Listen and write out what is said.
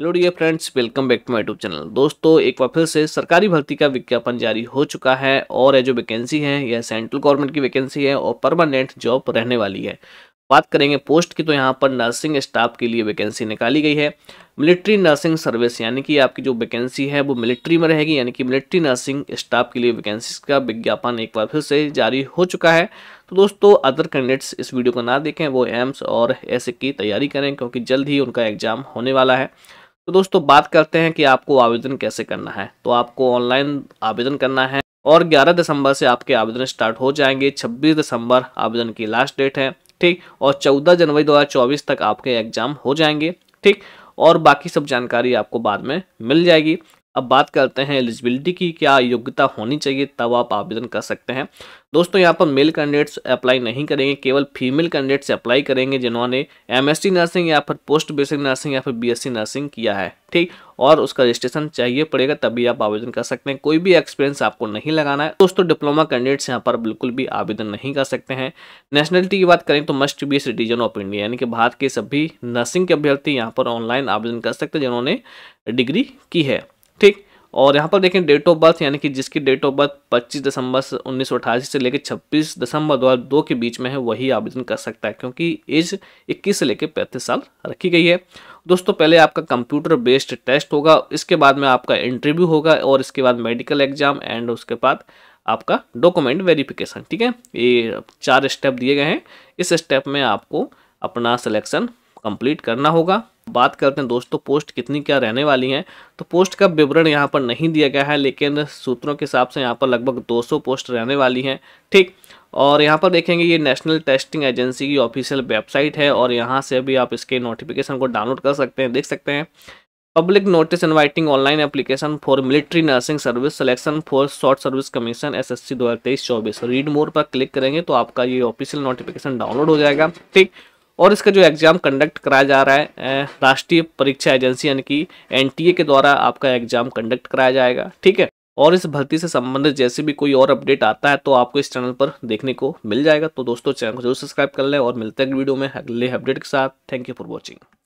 hello dear friends welcome back to my YouTube channel दोस्तों एक बार फिर से सरकारी भर्ती का विज्ञापन जारी हो चुका है और यह जो वैकेंसी है यह सेंट्रल गवर्नमेंट की वैकेंसी है और परमानेंट जॉब रहने वाली है बात करेंगे पोस्ट की तो यहाँ पर नर्सिंग स्टाफ के लिए वैकेंसी निकाली गई है मिलिट्री नर्सिंग सर्विस यानी कि आपकी जो वैकेंसी है वो मिलिट्री में रहेगी यानी कि मिलिट्री नर्सिंग स्टाफ के लिए वैकेंसी का विज्ञापन एक बार फिर से जारी हो चुका है तो दोस्तों अदर कैंडिडेट्स इस वीडियो को ना देखें वो एम्स और ऐसे की तैयारी करें क्योंकि जल्द ही उनका एग्जाम होने वाला है तो दोस्तों बात करते हैं कि आपको आवेदन कैसे करना है तो आपको ऑनलाइन आवेदन करना है और 11 दिसंबर से आपके आवेदन स्टार्ट हो जाएंगे 26 दिसंबर आवेदन की लास्ट डेट है ठीक और 14 जनवरी 2024 तक आपके एग्जाम हो जाएंगे ठीक और बाकी सब जानकारी आपको बाद में मिल जाएगी अब बात करते हैं एलिजिबिलिटी की क्या योग्यता होनी चाहिए तब आप आवेदन कर सकते हैं दोस्तों यहाँ पर मेल कैंडिडेट्स अप्लाई नहीं करेंगे केवल फीमेल कैंडिडेट्स अप्लाई करेंगे जिन्होंने एमएससी नर्सिंग या फिर पोस्ट बेसिक नर्सिंग या फिर बीएससी नर्सिंग किया है ठीक और उसका रजिस्ट्रेशन चाहिए पड़ेगा तभी आप आवेदन कर सकते हैं कोई भी एक्सपीरियंस आपको नहीं लगाना है दोस्तों डिप्लोमा कैंडिडेट्स यहाँ पर बिल्कुल भी आवेदन नहीं कर सकते हैं नेशनलिटी की बात करें तो must be citizen of India यानी कि भारत के सभी नर्सिंग के अभ्यर्थी यहाँ पर ऑनलाइन आवेदन कर सकते हैं जिन्होंने डिग्री की है ठीक और यहाँ पर देखें डेट ऑफ बर्थ यानी कि जिसकी डेट ऑफ बर्थ 25 दिसंबर उन्नीस से लेकर 26 दिसंबर 2002 के बीच में है वही आवेदन कर सकता है क्योंकि एज 21 से लेकर पैंतीस साल रखी गई है दोस्तों पहले आपका कंप्यूटर बेस्ड टेस्ट होगा इसके बाद में आपका इंटरव्यू होगा और इसके बाद मेडिकल एग्जाम एंड उसके बाद आपका डॉक्यूमेंट वेरीफिकेशन ठीक है ये चार स्टेप दिए गए हैं इस स्टेप में आपको अपना सलेक्शन कंप्लीट करना होगा बात करते हैं दोस्तों पोस्ट कितनी क्या रहने वाली हैं तो पोस्ट का विवरण यहाँ पर नहीं दिया गया है लेकिन सूत्रों के हिसाब से यहाँ पर लगभग 200 पोस्ट रहने वाली हैं ठीक और यहाँ पर देखेंगे ये नेशनल टेस्टिंग एजेंसी की ऑफिशियल वेबसाइट है और यहाँ से भी आप इसके नोटिफिकेशन को डाउनलोड कर सकते हैं देख सकते हैं public notice inviting online application for military nursing service selection for short service commission S S C read more पर क्लिक करेंगे तो आपका ये ऑफिशियल नोटिफिकेशन डाउनलोड हो जाएगा ठीक और इसका जो एग्ज़ाम कंडक्ट कराया जा रहा है राष्ट्रीय परीक्षा एजेंसी यानी कि एनटीए के द्वारा आपका एग्ज़ाम कंडक्ट कराया जाएगा ठीक है और इस भर्ती से संबंधित जैसे भी कोई और अपडेट आता है तो आपको इस चैनल पर देखने को मिल जाएगा तो दोस्तों चैनल को जरूर सब्सक्राइब कर लें और मिलते हैं वीडियो में अगले अपडेट के साथ थैंक यू फॉर वॉचिंग